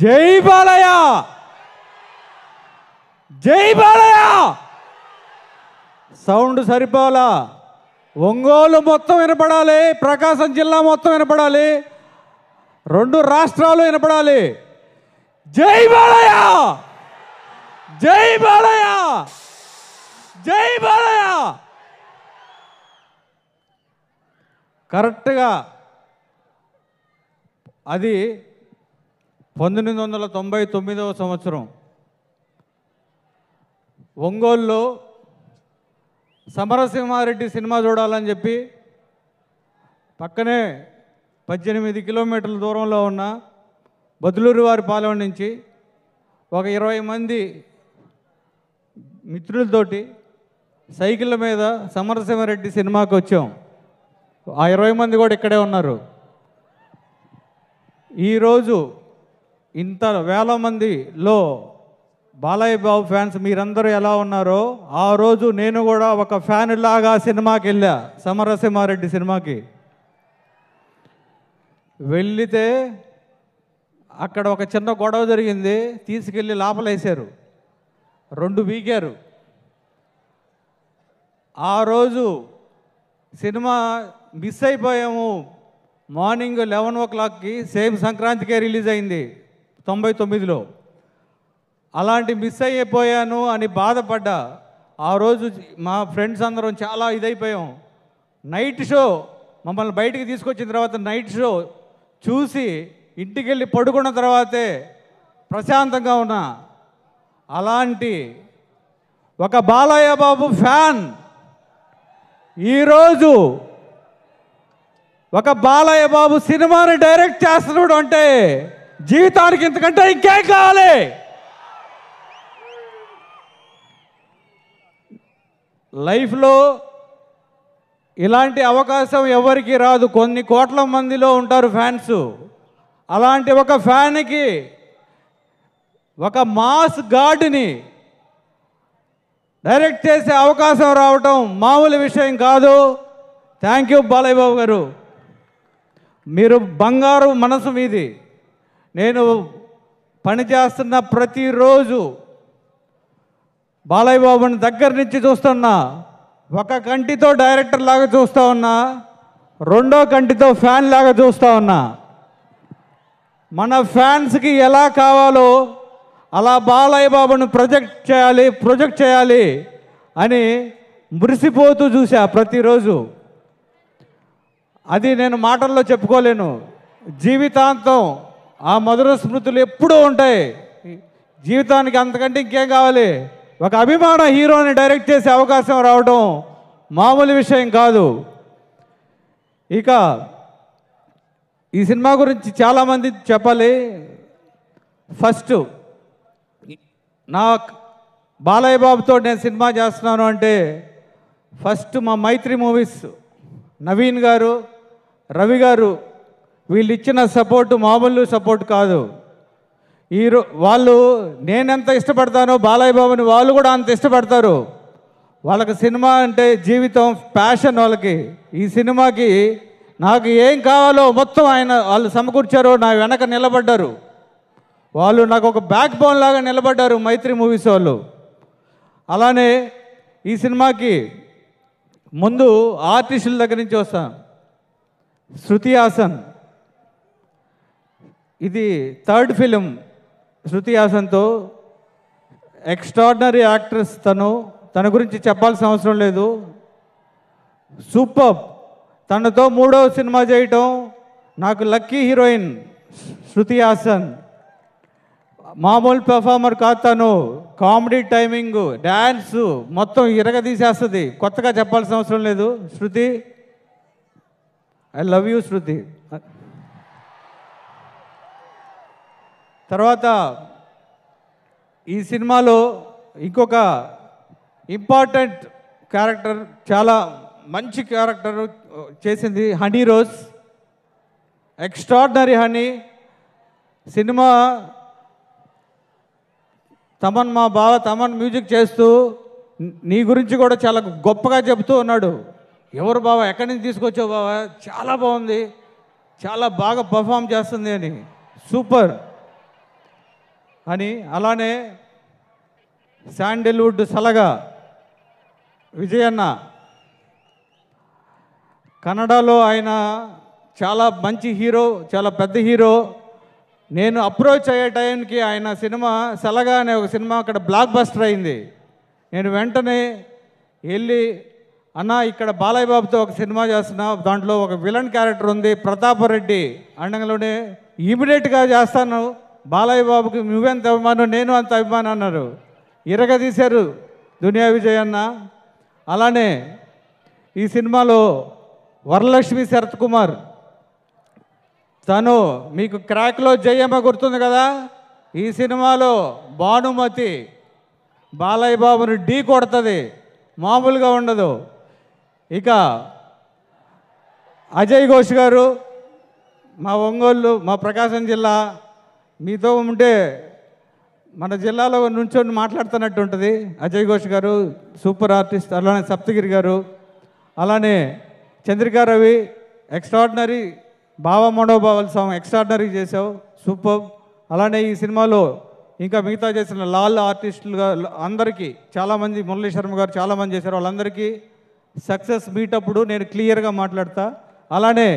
జై బాలయ జై బాలయ సౌండ్ సరిపోల ఒంగోలు మొత్తం వినపడాలి ప్రకాశం జిల్లా మొత్తం వినపడాలి రెండు రాష్ట్రాలు వినపడాలి జై బాలయ జై బాలయ జై బాలయ కరెక్ట్గా అది పంతొమ్మిది వందల తొంభై తొమ్మిదవ సంవత్సరం ఒంగోలులో సమరసింహారెడ్డి సినిమా చూడాలని చెప్పి పక్కనే పద్దెనిమిది కిలోమీటర్ల దూరంలో ఉన్న బదులూరు వారి పాలెం నుంచి ఒక ఇరవై మంది మిత్రులతోటి సైకిళ్ళ మీద సమరసింహారెడ్డి సినిమాకి వచ్చాం ఆ ఇరవై మంది కూడా ఇక్కడే ఉన్నారు ఈరోజు ఇంత వేల మందిలో బాలయ్య బాబు ఫ్యాన్స్ మీరందరూ ఎలా ఉన్నారో ఆ రోజు నేను కూడా ఒక ఫ్యాన్ లాగా సినిమాకి వెళ్ళా సమరసింహారెడ్డి సినిమాకి వెళ్ళితే అక్కడ ఒక చిన్న గొడవ జరిగింది తీసుకెళ్ళి లోపలేశారు రెండు వీగారు ఆ రోజు సినిమా మిస్ అయిపోయాము మార్నింగ్ లెవెన్ ఓ క్లాక్కి సేమ్ సంక్రాంతికే రిలీజ్ అయింది తొంభై తొమ్మిదిలో అలాంటి మిస్ అయిపోయాను అని బాధపడ్డా ఆ రోజు మా ఫ్రెండ్స్ అందరం చాలా ఇదైపోయాం నైట్ షో మమ్మల్ని బయటికి తీసుకొచ్చిన తర్వాత నైట్ షో చూసి ఇంటికి వెళ్ళి పడుకున్న తర్వాతే ప్రశాంతంగా ఉన్న అలాంటి ఒక బాలయ్య బాబు ఫ్యాన్ ఈరోజు ఒక బాలయ్య బాబు సినిమాని డైరెక్ట్ చేస్తున్నాడు అంటే జీవితానికి ఇంతకంటే ఇంకేం కావాలి లైఫ్లో ఇలాంటి అవకాశం ఎవరికి రాదు కొన్ని కోట్ల మందిలో ఉంటారు ఫ్యాన్స్ అలాంటి ఒక ఫ్యాన్కి ఒక మాస్ గాడ్ని డైరెక్ట్ చేసే అవకాశం రావటం మామూలు విషయం కాదు థ్యాంక్ యూ బాలయ్య బాబు గారు మీరు బంగారు మనసు మీది నేను పనిచేస్తున్న ప్రతిరోజు బాలయ్య బాబుని దగ్గర నుంచి చూస్తున్నా ఒక కంటితో డైరెక్టర్ లాగా చూస్తూ ఉన్నా రెండో కంటితో ఫ్యాన్ లాగా చూస్తూ ఉన్నా మన ఫ్యాన్స్కి ఎలా కావాలో అలా బాలయ్య బాబును ప్రొజెక్ట్ చేయాలి ప్రొజెక్ట్ చేయాలి అని మురిసిపోతూ చూసా ప్రతిరోజు అది నేను మాటల్లో చెప్పుకోలేను జీవితాంతం ఆ మధుర స్మృతులు ఎప్పుడూ ఉంటాయి జీవితానికి అంతకంటే ఇంకేం కావాలి ఒక అభిమాన హీరోని డైరెక్ట్ చేసే అవకాశం రావడం మామూలు విషయం కాదు ఇక ఈ సినిమా గురించి చాలామంది చెప్పాలి ఫస్ట్ నా బాలయ్య బాబుతో నేను సినిమా చేస్తున్నాను అంటే ఫస్ట్ మా మైత్రి మూవీస్ నవీన్ గారు రవి గారు వీళ్ళు ఇచ్చిన సపోర్టు మామూలు సపోర్ట్ కాదు ఈరో వాళ్ళు నేనెంత ఇష్టపడతానో బాలయ్య బాబుని వాళ్ళు కూడా అంత ఇష్టపడతారు వాళ్ళకి సినిమా అంటే జీవితం ప్యాషన్ వాళ్ళకి ఈ సినిమాకి నాకు ఏం కావాలో మొత్తం ఆయన వాళ్ళు సమకూర్చారో నా వెనక నిలబడ్డారు వాళ్ళు నాకు ఒక బ్యాక్ బోన్ లాగా నిలబడ్డారు మైత్రి మూవీస్ వాళ్ళు అలానే ఈ సినిమాకి ముందు ఆర్టిస్టుల దగ్గర నుంచి వస్తాను శృతి హాసన్ ఇది థర్డ్ ఫిలిం శృతి హాసన్తో ఎక్స్ట్రాడినరీ యాక్ట్రెస్ తను తన గురించి చెప్పాల్సిన అవసరం లేదు సూపర్ తనతో మూడవ సినిమా చేయటం నాకు లక్కీ హీరోయిన్ శృతి హాసన్ మామూలు పెర్ఫార్మర్ కాదు తను కామెడీ టైమింగ్ డ్యాన్స్ మొత్తం ఇరగదీసేస్తుంది కొత్తగా చెప్పాల్సిన అవసరం లేదు Shruti I love you Shruti తర్వాత ఈ సినిమాలో ఇంకొక ఇంపార్టెంట్ క్యారెక్టర్ చాలా మంచి క్యారెక్టర్ చేసింది Honey Rose extraordinary Honey cinema Thaman మా బావ తమన్ మ్యూజిక్ చేస్తూ నీ గురించి కూడా చాలా గొప్పగా చెబుతూ ఉన్నాడు ఎవరు బావ ఎక్కడి నుంచి తీసుకొచ్చావు బావ చాలా బాగుంది చాలా బాగా పర్ఫామ్ చేస్తుంది అని సూపర్ అని అలానే శాండిల్వుడ్ సలగ విజయన్న కన్నడలో ఆయన చాలా మంచి హీరో చాలా పెద్ద హీరో నేను అప్రోచ్ అయ్యే టైంకి ఆయన సినిమా సలగా అనే ఒక సినిమా అక్కడ బ్లాక్ బస్టర్ అయింది నేను వెంటనే వెళ్ళి అన్న ఇక్కడ బాలయ్య బాబుతో ఒక సినిమా చేస్తున్నా దాంట్లో ఒక విలన్ క్యారెక్టర్ ఉంది ప్రతాపరెడ్డి అండగలోనే ఇమీడియట్గా చేస్తాను బాలయ్య బాబుకి నువ్వెంత అభిమానం నేను అంత అభిమానం అన్నారు ఇరగదీశారు దునియా విజయ్ అన్న అలానే ఈ సినిమాలో వరలక్ష్మి శరత్ కుమార్ తను మీకు క్రాక్లో జయమ్మ గుర్తుంది కదా ఈ సినిమాలో భానుమతి బాలయ్య బాబుని ఢీ కొడుతుంది మామూలుగా ఉండదు ఇక అజయ్ ఘోష్ గారు మా ఒంగోలు మా ప్రకాశం జిల్లా మీతో ఉంటే మన జిల్లాలో నుంచొని మాట్లాడుతున్నట్టు ఉంటుంది అజయ్ ఘోష్ గారు సూపర్ ఆర్టిస్ట్ అలానే సప్తగిరి గారు అలానే రవి ఎక్స్ట్రాడినరీ భావ మనోభావాల సాంగ్ ఎక్స్ట్రాడినరీ చేసావు సూపర్ అలానే ఈ సినిమాలో ఇంకా మిగతా చేసిన లాల్ ఆర్టిస్టులుగా అందరికీ చాలామంది మురళీ శర్మ గారు చాలామంది చేశారు వాళ్ళందరికీ సక్సెస్ మీట్ అప్పుడు నేను క్లియర్గా మాట్లాడతా అలానే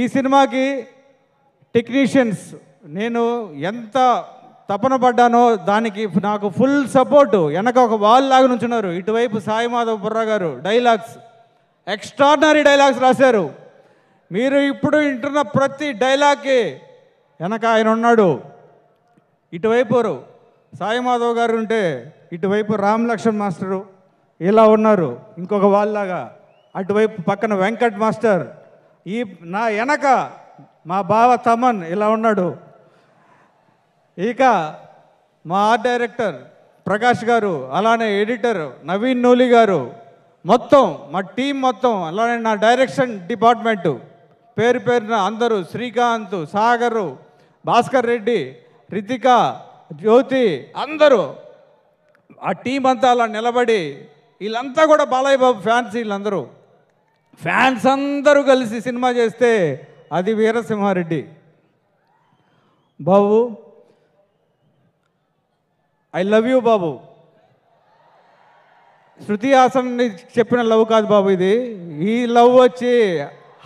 ఈ సినిమాకి టెక్నీషియన్స్ నేను ఎంత తపన పడ్డానో దానికి నాకు ఫుల్ సపోర్టు వెనక ఒక వాల్ లాగా నుంచున్నారు ఇటువైపు సాయి మాధవ్ బుర్రా గారు డైలాగ్స్ ఎక్స్ట్రాడినరీ డైలాగ్స్ రాశారు మీరు ఇప్పుడు వింటున్న ప్రతి డైలాగ్కి వెనక ఆయన ఉన్నాడు ఇటువైపు సాయి మాధవ్ గారు ఉంటే ఇటువైపు రామ్ లక్ష్మణ్ మాస్టరు ఇలా ఉన్నారు ఇంకొక వాళ్ళలాగా అటువైపు పక్కన వెంకట్ మాస్టర్ ఈ నా వెనక మా బావ తమన్ ఇలా ఉన్నాడు ఇక మా ఆర్ట్ డైరెక్టర్ ప్రకాష్ గారు అలానే ఎడిటర్ నవీన్ నూలి గారు మొత్తం మా టీం మొత్తం అలానే నా డైరెక్షన్ డిపార్ట్మెంటు పేరు పేరున అందరూ శ్రీకాంత్ సాగరు భాస్కర్ రెడ్డి రితిక జ్యోతి అందరూ ఆ టీం అంతా అలా నిలబడి వీళ్ళంతా కూడా బాలయ్య బాబు ఫ్యాన్స్ వీళ్ళందరూ ఫ్యాన్స్ అందరూ కలిసి సినిమా చేస్తే అది Veera Simha Reddy Babu I love you Babu Shruti Haasan చెప్పిన లవ్ కాదు బాబు ఇది ఈ లవ్ వచ్చి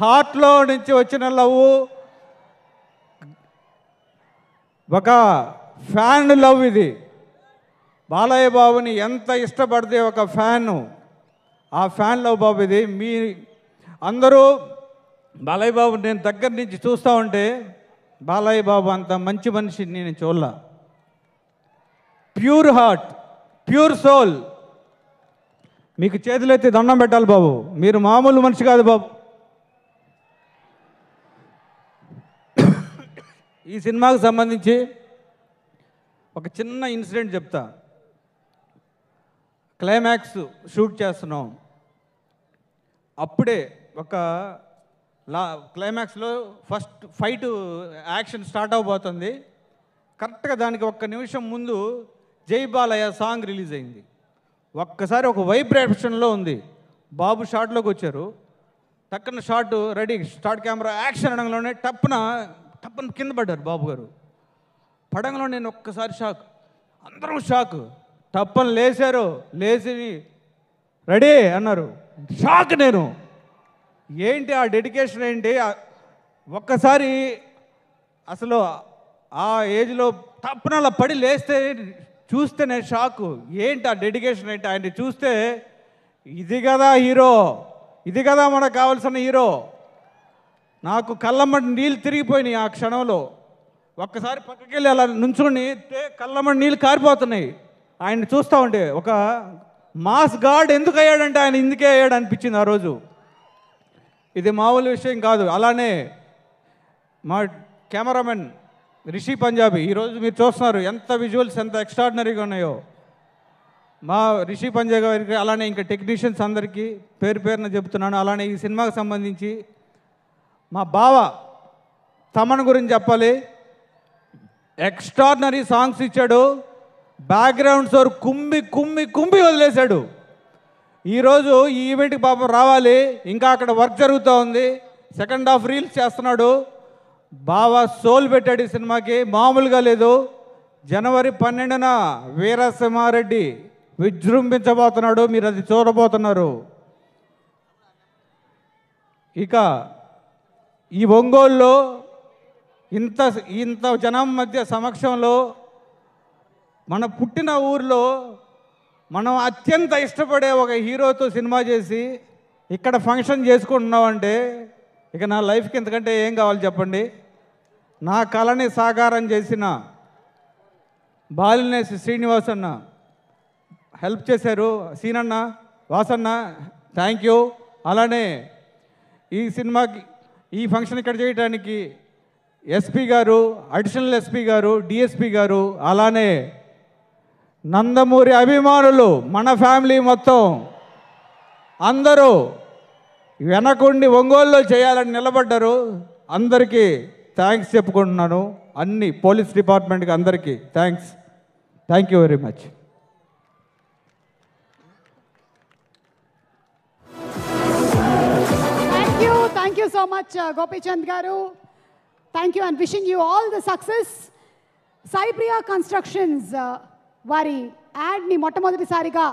హార్ట్లో నుంచి వచ్చిన లవ్ ఒక ఫ్యాన్ లవ్ ఇది బాలయ్య బాబుని ఎంత ఇష్టపడితే ఒక ఫ్యాన్ ఆ ఫ్యాన్ లవ్ బాబు ఇది మీ అందరూ బాలయ్య బాబు నేను దగ్గర నుంచి చూస్తూ ఉంటే బాలయ్య బాబు అంత మంచి మనిషి నేను చూడలే ప్యూర్ హార్ట్ ప్యూర్ సోల్ మీకు చేతులు అయితే దండం పెట్టాలి బాబు మీరు మామూలు మనిషి కాదు బాబు ఈ సినిమాకు సంబంధించి ఒక చిన్న ఇన్సిడెంట్ చెప్తా క్లైమాక్స్ షూట్ చేస్తున్నాం అప్పుడే ఒక లా క్లైమాక్స్లో ఫస్ట్ ఫైట్ యాక్షన్ స్టార్ట్ అవబోతుంది కరెక్ట్గా దానికి ఒక్క నిమిషం ముందు జై బాలయ్య సాంగ్ రిలీజ్ అయింది ఒక్కసారి ఒక వైబ్రేషన్లో ఉంది బాబు షార్ట్లోకి వచ్చారు టక్కన shot ready start camera action అనగానే టప్పున టప్పున కింద పడ్డారు బాబు గారు పడంలో నేను ఒక్కసారి షాక్ అందరం షాక్ టప్పని లేచారు లేచి రెడీ అన్నారు షాక్ నేను ఏంటి ఆ డెడికేషన్ ఏంటి ఒక్కసారి అసలు ఆ ఏజ్లో తప్పన అలా పడి లేస్తే చూస్తే నేను షాక్ ఏంటి ఆ డెడికేషన్ ఏంటి ఆయన చూస్తే ఇది కదా హీరో ఇది కదా మనకు కావాల్సిన హీరో నాకు కళ్ళమ్మడి నీళ్ళు తిరిగిపోయినాయి ఆ క్షణంలో ఒక్కసారి పక్కకి వెళ్ళి అలా నుంచుని కళ్ళమ్మడి నీళ్ళు కారిపోతున్నాయి ఆయన చూస్తూ ఉండే ఒక మాస్ గాడ్ ఎందుకు అయ్యాడంటే ఆయన ఇందుకే అయ్యాడు అనిపించింది ఆ రోజు ఇది మామూలు విషయం కాదు అలానే మా కెమెరామెన్ రిషి పంజాబీ ఈరోజు మీరు చూస్తున్నారు ఎంత విజువల్స్ ఎంత ఎక్స్ట్రాడినరీగా ఉన్నాయో మా రిషి పంజాబ్ గారికి అలానే ఇంకా టెక్నీషియన్స్ అందరికీ పేరు పేరున చెప్తున్నాను అలానే ఈ సినిమాకి సంబంధించి మా బావ తమన్ గురించి చెప్పాలి ఎక్స్ట్రాడినరీ సాంగ్స్ ఇచ్చాడు బ్యాక్గ్రౌండ్ సోర్ కుమ్మి కుమ్మి కుమ్మి వదిలేశాడు ఈరోజు ఈ ఈవెంట్కి పాపం రావాలి ఇంకా అక్కడ వర్క్ జరుగుతూ ఉంది సెకండ్ హాఫ్ రీల్స్ చేస్తున్నాడు బావా సోల్ పెట్టాడు ఈ సినిమాకి మామూలుగా లేదు జనవరి పన్నెండున వీరసింహారెడ్డి విజృంభించబోతున్నాడు మీరు అది చూడబోతున్నారు ఇక ఈ ఒంగోలులో ఇంత ఇంత జనం మధ్య సమక్షంలో మన పుట్టిన ఊర్లో మనం అత్యంత ఇష్టపడే ఒక హీరోతో సినిమా చేసి ఇక్కడ ఫంక్షన్ చేసుకుంటున్నామంటే ఇక నా లైఫ్కి ఎంతకంటే ఏం కావాలి చెప్పండి నా కళని సాకారం చేసిన బాలినేసి శ్రీనివాస్ అన్న హెల్ప్ చేశారు సీనన్న వాసన్న థ్యాంక్ యూ అలానే ఈ సినిమాకి ఈ ఫంక్షన్ ఇక్కడ చేయడానికి ఎస్పీ గారు అడిషనల్ ఎస్పీ గారు డిఎస్పీ గారు అలానే నందమూరి అభిమానులు మన ఫ్యామిలీ మొత్తం అందరూ వెనకుండి ఒంగోలులో చేయాలని నిలబడ్డారు అందరికీ థ్యాంక్స్ చెప్పుకుంటున్నాను అన్ని పోలీస్ డిపార్ట్మెంట్కి అందరికీ thanks thank you very much thank you thank you so much Gopichand garu thank you and wishing you all the success Saipriya constructions వారి యాడ్ని మొట్టమొదటిసారిగా